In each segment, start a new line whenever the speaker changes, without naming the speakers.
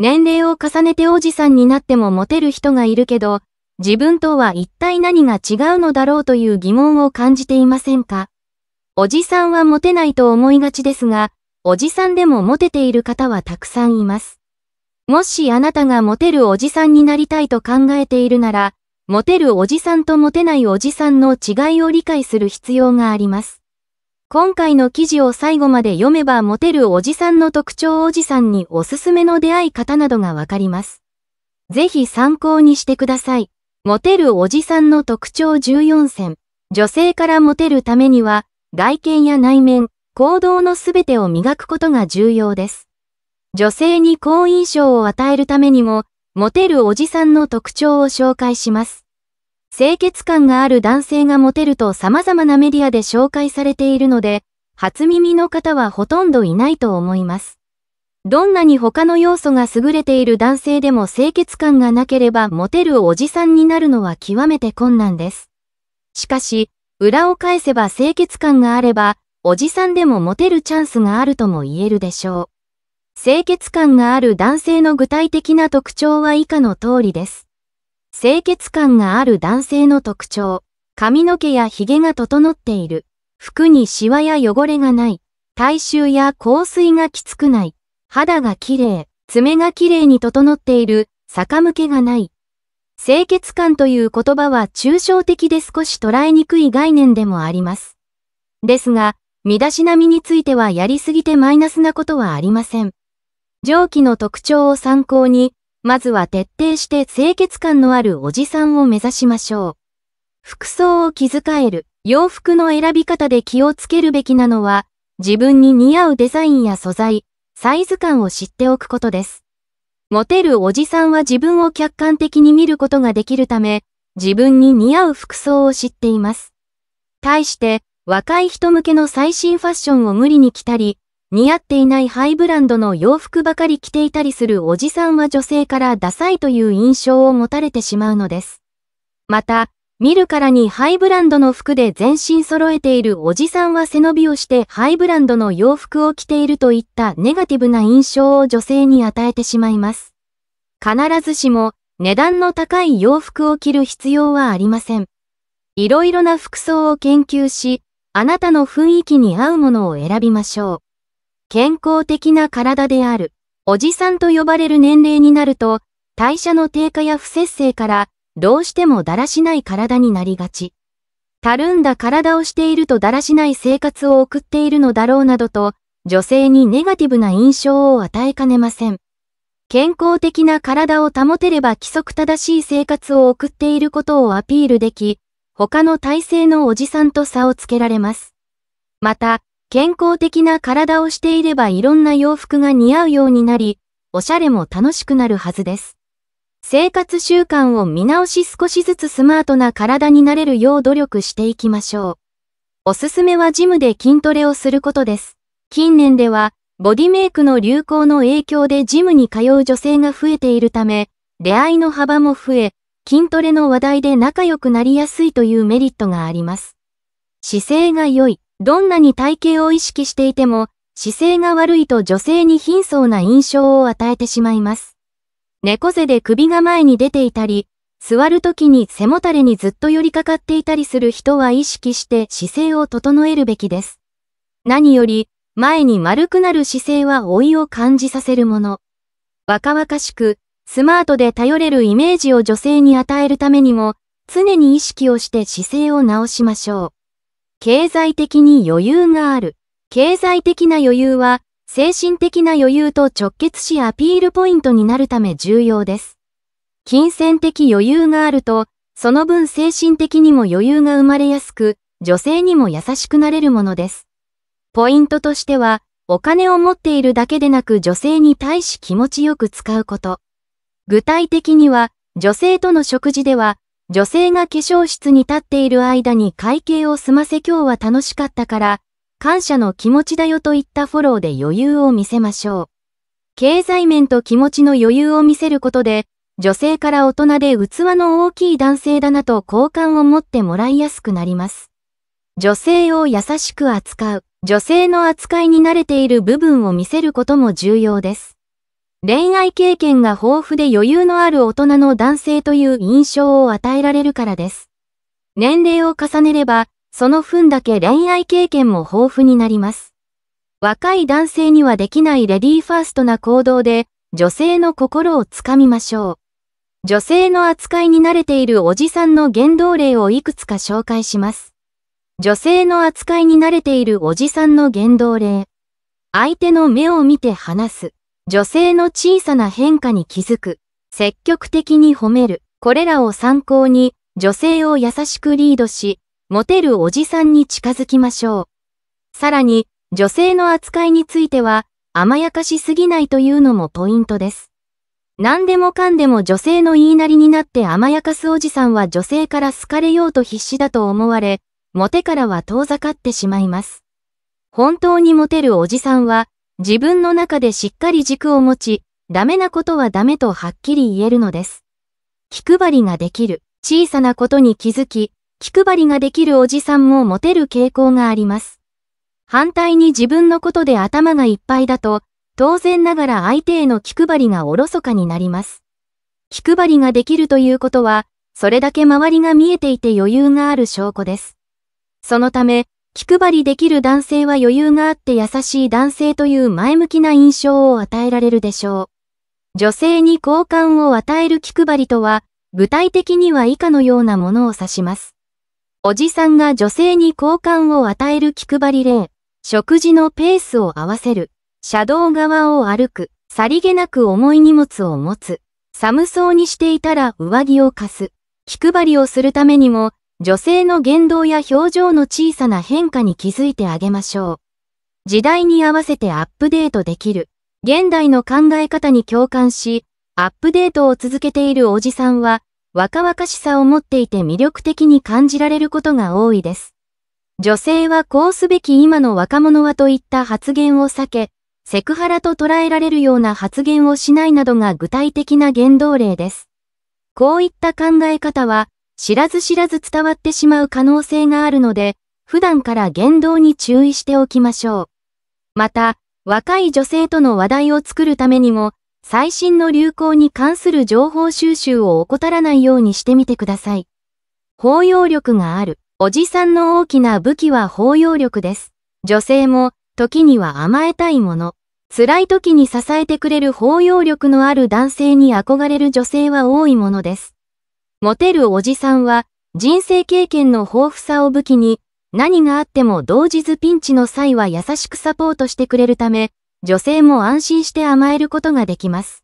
年齢を重ねておじさんになってもモテる人がいるけど、自分とは一体何が違うのだろうという疑問を感じていませんかおじさんはモテないと思いがちですが、おじさんでもモテている方はたくさんいます。もしあなたがモテるおじさんになりたいと考えているなら、モテるおじさんとモテないおじさんの違いを理解する必要があります。今回の記事を最後まで読めばモテるおじさんの特徴おじさんにおすすめの出会い方などがわかります。ぜひ参考にしてください。モテるおじさんの特徴14選。女性からモテるためには、外見や内面、行動のすべてを磨くことが重要です。女性に好印象を与えるためにも、モテるおじさんの特徴を紹介します。清潔感がある男性がモテると様々なメディアで紹介されているので、初耳の方はほとんどいないと思います。どんなに他の要素が優れている男性でも清潔感がなければモテるおじさんになるのは極めて困難です。しかし、裏を返せば清潔感があれば、おじさんでもモテるチャンスがあるとも言えるでしょう。清潔感がある男性の具体的な特徴は以下の通りです。清潔感がある男性の特徴。髪の毛や髭が整っている。服にシワや汚れがない。体臭や香水がきつくない。肌が綺麗。爪が綺麗に整っている。逆向けがない。清潔感という言葉は抽象的で少し捉えにくい概念でもあります。ですが、身だしなみについてはやりすぎてマイナスなことはありません。上記の特徴を参考に、まずは徹底して清潔感のあるおじさんを目指しましょう。服装を気遣える、洋服の選び方で気をつけるべきなのは、自分に似合うデザインや素材、サイズ感を知っておくことです。モテるおじさんは自分を客観的に見ることができるため、自分に似合う服装を知っています。対して、若い人向けの最新ファッションを無理に着たり、似合っていないハイブランドの洋服ばかり着ていたりするおじさんは女性からダサいという印象を持たれてしまうのです。また、見るからにハイブランドの服で全身揃えているおじさんは背伸びをしてハイブランドの洋服を着ているといったネガティブな印象を女性に与えてしまいます。必ずしも値段の高い洋服を着る必要はありません。いろいろな服装を研究し、あなたの雰囲気に合うものを選びましょう。健康的な体である。おじさんと呼ばれる年齢になると、代謝の低下や不節制から、どうしてもだらしない体になりがち。たるんだ体をしているとだらしない生活を送っているのだろうなどと、女性にネガティブな印象を与えかねません。健康的な体を保てれば規則正しい生活を送っていることをアピールでき、他の体制のおじさんと差をつけられます。また、健康的な体をしていればいろんな洋服が似合うようになり、おしゃれも楽しくなるはずです。生活習慣を見直し少しずつスマートな体になれるよう努力していきましょう。おすすめはジムで筋トレをすることです。近年では、ボディメイクの流行の影響でジムに通う女性が増えているため、出会いの幅も増え、筋トレの話題で仲良くなりやすいというメリットがあります。姿勢が良い。どんなに体型を意識していても、姿勢が悪いと女性に貧相な印象を与えてしまいます。猫背で首が前に出ていたり、座る時に背もたれにずっと寄りかかっていたりする人は意識して姿勢を整えるべきです。何より、前に丸くなる姿勢は老いを感じさせるもの。若々しく、スマートで頼れるイメージを女性に与えるためにも、常に意識をして姿勢を直しましょう。経済的に余裕がある。経済的な余裕は、精神的な余裕と直結しアピールポイントになるため重要です。金銭的余裕があると、その分精神的にも余裕が生まれやすく、女性にも優しくなれるものです。ポイントとしては、お金を持っているだけでなく女性に対し気持ちよく使うこと。具体的には、女性との食事では、女性が化粧室に立っている間に会計を済ませ今日は楽しかったから、感謝の気持ちだよといったフォローで余裕を見せましょう。経済面と気持ちの余裕を見せることで、女性から大人で器の大きい男性だなと好感を持ってもらいやすくなります。女性を優しく扱う、女性の扱いに慣れている部分を見せることも重要です。恋愛経験が豊富で余裕のある大人の男性という印象を与えられるからです。年齢を重ねれば、その分だけ恋愛経験も豊富になります。若い男性にはできないレディーファーストな行動で、女性の心をつかみましょう。女性の扱いに慣れているおじさんの言動例をいくつか紹介します。女性の扱いに慣れているおじさんの言動例。相手の目を見て話す。女性の小さな変化に気づく、積極的に褒める。これらを参考に、女性を優しくリードし、モテるおじさんに近づきましょう。さらに、女性の扱いについては、甘やかしすぎないというのもポイントです。何でもかんでも女性の言いなりになって甘やかすおじさんは女性から好かれようと必死だと思われ、モテからは遠ざかってしまいます。本当にモテるおじさんは、自分の中でしっかり軸を持ち、ダメなことはダメとはっきり言えるのです。気配りができる、小さなことに気づき、気配りができるおじさんもモテる傾向があります。反対に自分のことで頭がいっぱいだと、当然ながら相手への気配りがおろそかになります。気配りができるということは、それだけ周りが見えていて余裕がある証拠です。そのため、気配りできる男性は余裕があって優しい男性という前向きな印象を与えられるでしょう。女性に好感を与える気配りとは、具体的には以下のようなものを指します。おじさんが女性に好感を与える気配り例、食事のペースを合わせる、車道側を歩く、さりげなく重い荷物を持つ、寒そうにしていたら上着を貸す、気配りをするためにも、女性の言動や表情の小さな変化に気づいてあげましょう。時代に合わせてアップデートできる。現代の考え方に共感し、アップデートを続けているおじさんは、若々しさを持っていて魅力的に感じられることが多いです。女性はこうすべき今の若者はといった発言を避け、セクハラと捉えられるような発言をしないなどが具体的な言動例です。こういった考え方は、知らず知らず伝わってしまう可能性があるので、普段から言動に注意しておきましょう。また、若い女性との話題を作るためにも、最新の流行に関する情報収集を怠らないようにしてみてください。包容力がある。おじさんの大きな武器は包容力です。女性も、時には甘えたいもの。辛い時に支えてくれる包容力のある男性に憧れる女性は多いものです。モテるおじさんは人生経験の豊富さを武器に何があっても同時ずピンチの際は優しくサポートしてくれるため女性も安心して甘えることができます。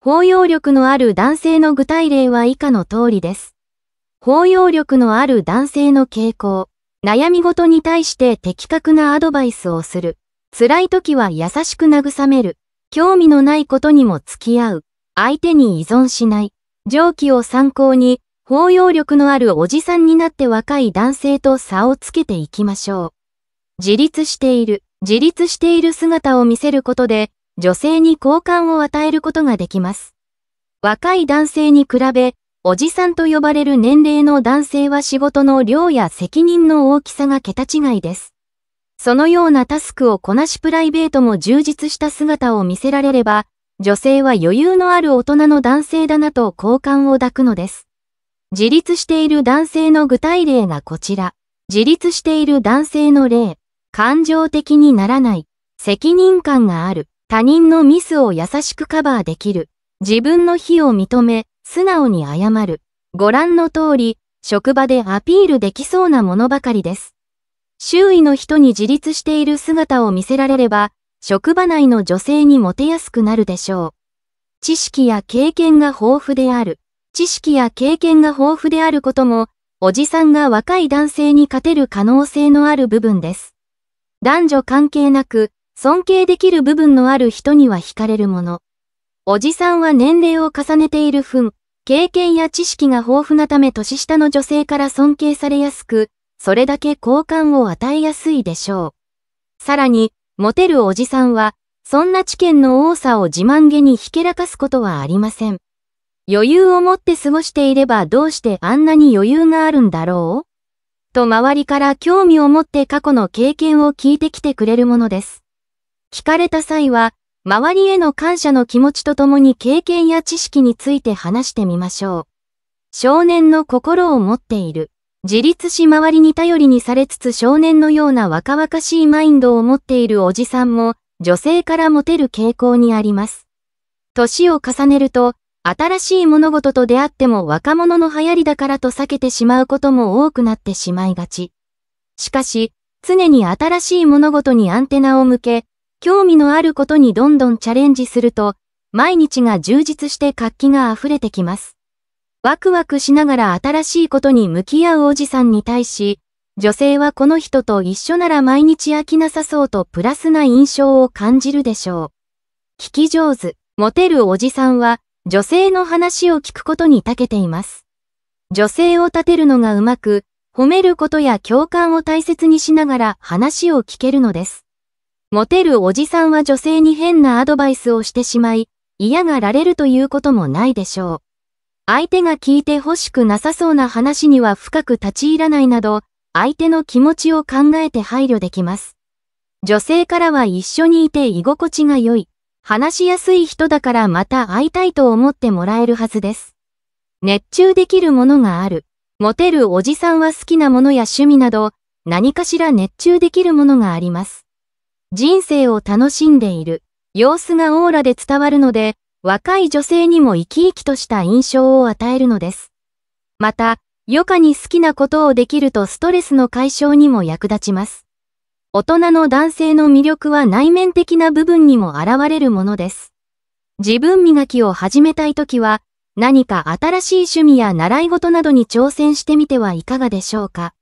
包容力のある男性の具体例は以下の通りです。包容力のある男性の傾向。悩み事に対して的確なアドバイスをする。辛い時は優しく慰める。興味のないことにも付き合う。相手に依存しない。上記を参考に、包容力のあるおじさんになって若い男性と差をつけていきましょう。自立している、自立している姿を見せることで、女性に好感を与えることができます。若い男性に比べ、おじさんと呼ばれる年齢の男性は仕事の量や責任の大きさが桁違いです。そのようなタスクをこなしプライベートも充実した姿を見せられれば、女性は余裕のある大人の男性だなと好感を抱くのです。自立している男性の具体例がこちら。自立している男性の例。感情的にならない。責任感がある。他人のミスを優しくカバーできる。自分の非を認め、素直に謝る。ご覧の通り、職場でアピールできそうなものばかりです。周囲の人に自立している姿を見せられれば、職場内の女性にモテやすくなるでしょう。知識や経験が豊富である。知識や経験が豊富であることも、おじさんが若い男性に勝てる可能性のある部分です。男女関係なく、尊敬できる部分のある人には惹かれるもの。おじさんは年齢を重ねている分、経験や知識が豊富なため年下の女性から尊敬されやすく、それだけ好感を与えやすいでしょう。さらに、モテるおじさんは、そんな知見の多さを自慢げにひけらかすことはありません。余裕を持って過ごしていればどうしてあんなに余裕があるんだろうと周りから興味を持って過去の経験を聞いてきてくれるものです。聞かれた際は、周りへの感謝の気持ちとともに経験や知識について話してみましょう。少年の心を持っている。自立し周りに頼りにされつつ少年のような若々しいマインドを持っているおじさんも女性からモテる傾向にあります。年を重ねると新しい物事と出会っても若者の流行りだからと避けてしまうことも多くなってしまいがち。しかし常に新しい物事にアンテナを向け興味のあることにどんどんチャレンジすると毎日が充実して活気が溢れてきます。ワクワクしながら新しいことに向き合うおじさんに対し、女性はこの人と一緒なら毎日飽きなさそうとプラスな印象を感じるでしょう。聞き上手、モテるおじさんは、女性の話を聞くことに長けています。女性を立てるのがうまく、褒めることや共感を大切にしながら話を聞けるのです。モテるおじさんは女性に変なアドバイスをしてしまい、嫌がられるということもないでしょう。相手が聞いて欲しくなさそうな話には深く立ち入らないなど、相手の気持ちを考えて配慮できます。女性からは一緒にいて居心地が良い、話しやすい人だからまた会いたいと思ってもらえるはずです。熱中できるものがある。モテるおじさんは好きなものや趣味など、何かしら熱中できるものがあります。人生を楽しんでいる。様子がオーラで伝わるので、若い女性にも生き生きとした印象を与えるのです。また、余暇に好きなことをできるとストレスの解消にも役立ちます。大人の男性の魅力は内面的な部分にも現れるものです。自分磨きを始めたいときは、何か新しい趣味や習い事などに挑戦してみてはいかがでしょうか。